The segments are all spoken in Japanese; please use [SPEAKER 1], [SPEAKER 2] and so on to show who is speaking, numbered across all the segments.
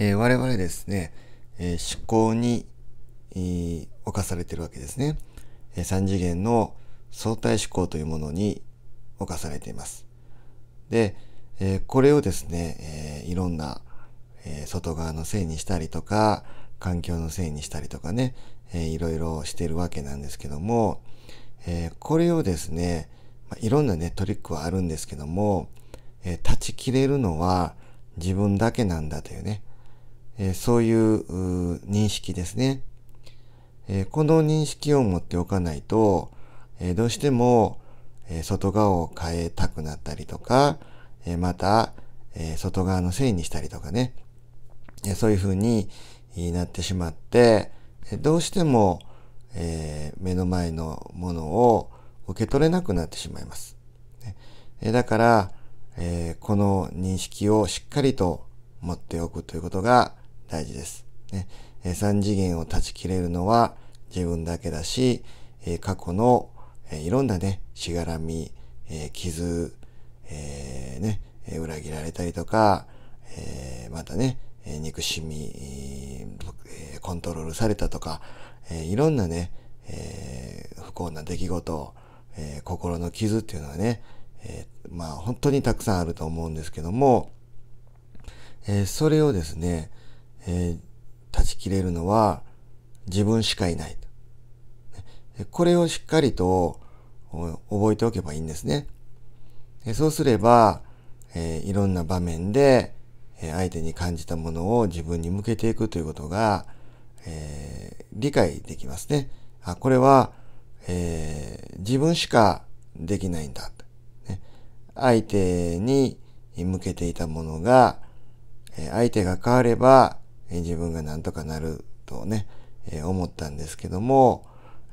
[SPEAKER 1] えー、我々ですね、えー、思考に、えー、侵されてるわけですね。えー、3次元の相対思考というものに侵されています。で、えー、これをですね、えー、いろんな、えー、外側のせいにしたりとか、環境のせいにしたりとかね、えー、いろいろしてるわけなんですけども、えー、これをですね、まあ、いろんなね、トリックはあるんですけども、えー、断ち切れるのは自分だけなんだというね、えそういう認識ですね。えこの認識を持っておかないと、えどうしても、え外側を変えたくなったりとか、えまた、え外側のせいにしたりとかね、えそういうふうになってしまって、えどうしても、え目の前のものを受け取れなくなってしまいます。えだから、えこの認識をしっかりと持っておくということが大事です。ね、3次元を断ち切れるのは自分だけだし、過去のいろんなね、しがらみ、傷、えー、ね、裏切られたりとか、えー、またね、憎しみ、コントロールされたとか、いろんなね、えー、不幸な出来事、え心の傷っていうのはね、えまあ本当にたくさんあると思うんですけども、えそれをですね、えー、断ち切れるのは自分しかいない。これをしっかりと覚えておけばいいんですね。そうすれば、えー、いろんな場面で、え相手に感じたものを自分に向けていくということが、えー、理解できますね。あ、これは、え自分しかできないんだ。ね、相手に向けていたものが、え相手が変われば自分が何とかなるとね、え思ったんですけども、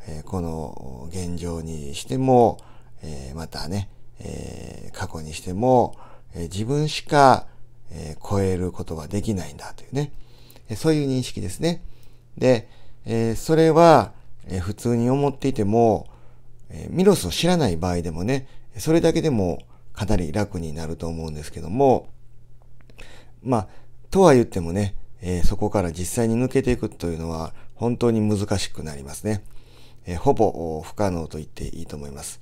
[SPEAKER 1] えこの現状にしても、えまたね、え過去にしても、え自分しか、え超えることはできないんだというね、えそういう認識ですね。で、えそれは、え普通に思っていても、えミロスを知らない場合でもね、それだけでもかなり楽になると思うんですけども、まあ、とは言ってもね、えー、そこから実際に抜けていくというのは本当に難しくなりますね。えー、ほぼ不可能と言っていいと思います。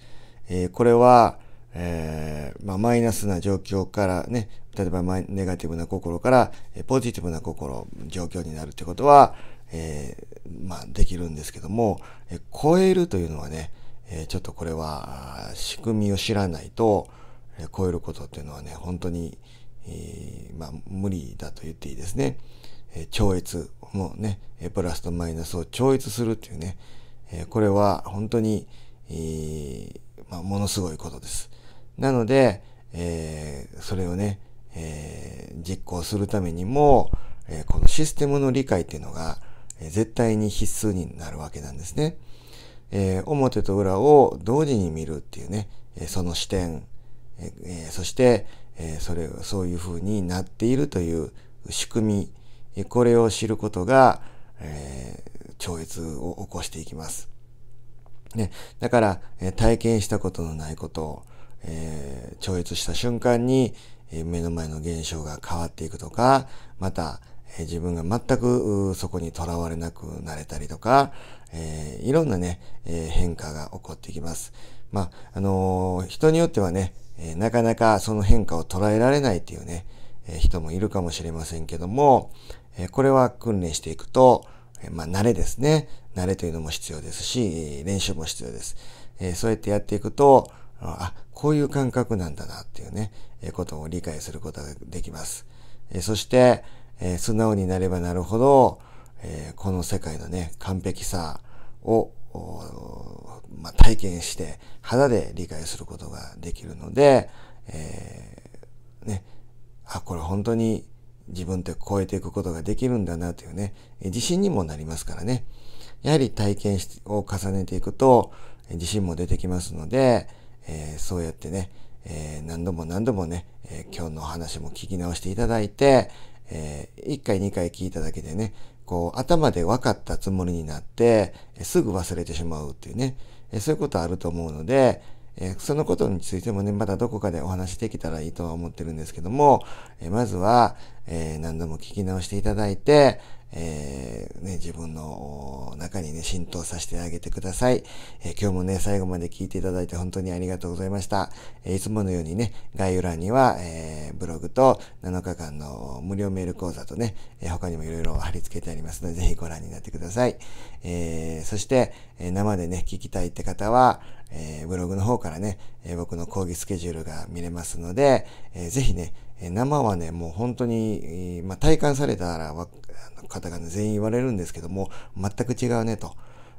[SPEAKER 1] えー、これは、えまあ、マイナスな状況からね、例えばネガティブな心からポジティブな心、状況になるということは、えまあ、できるんですけども、え超えるというのはね、えちょっとこれは仕組みを知らないと、え超えることっていうのはね、本当に、えー、まあ、無理だと言っていいですね。えー、超越もね、プラスとマイナスを超越するっていうね、えー、これは本当に、えー、まあ、ものすごいことです。なので、えそれをね、え実行するためにも、えこのシステムの理解っていうのが、え絶対に必須になるわけなんですね。え表と裏を同時に見るっていうね、えその視点、えそして、えそれそういうふうになっているという仕組みこれを知ることが、えー、超越を起こしていきます。ね、だから、え体験したことのないことを、えー、超越した瞬間に、え目の前の現象が変わっていくとかまた、え自分が全くそこにとらわれなくなれたりとか、えー、いろんなね、え変化が起こってきます。まあ、あのー、人によってはね、えなかなかその変化を捉えられないっていうね、え人もいるかもしれませんけども、えこれは訓練していくと、えまあ、慣れですね。慣れというのも必要ですし、練習も必要です。えそうやってやっていくと、あ、こういう感覚なんだなっていうね、えことを理解することができます。えそして、え素直になればなるほど、えこの世界のね、完璧さをまあ、体験して肌で理解することができるので、えー、ね、あ、これ本当に自分って超えていくことができるんだなというね、自信にもなりますからね。やはり体験を重ねていくと自信も出てきますので、えー、そうやってね、えー、何度も何度もね、え今日のお話も聞き直していただいて、え1回2回聞いただけでね、こう頭で分かったつもりになって、すぐ忘れてしまうっていうね、えそういうことあると思うので、えそのことについてもね、またどこかでお話できたらいいとは思ってるんですけども、えまずは、えー、何度も聞き直していただいて、えー、ね、自分の中にね、浸透させてあげてください。えー、今日もね、最後まで聞いていただいて本当にありがとうございました。えー、いつものようにね、概要欄には、えブログと7日間の無料メール講座とね、え他にもいろいろ貼り付けてありますので、ぜひご覧になってください。えそして、え生でね、聞きたいって方は、えブログの方からね、え僕の講義スケジュールが見れますので、えー、ぜひね、生はね、もう本当に、まあ、体感されたら方が、ね、全員言われるんですけども、全く違うねと。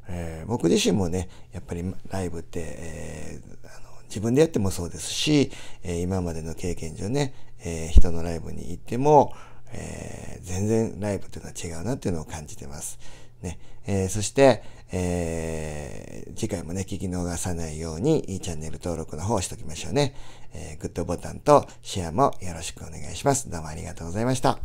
[SPEAKER 1] えー、僕自身もね、やっぱりライブって、えー、あの自分でやってもそうですし、えー、今までの経験上ね、え人のライブに行っても、え全然ライブというのは違うなっていうのを感じてます。ねえそして、え次回もね、聞き逃さないように、チャンネル登録の方をしときましょうね。えー、グッドボタンとシェアもよろしくお願いします。どうもありがとうございました。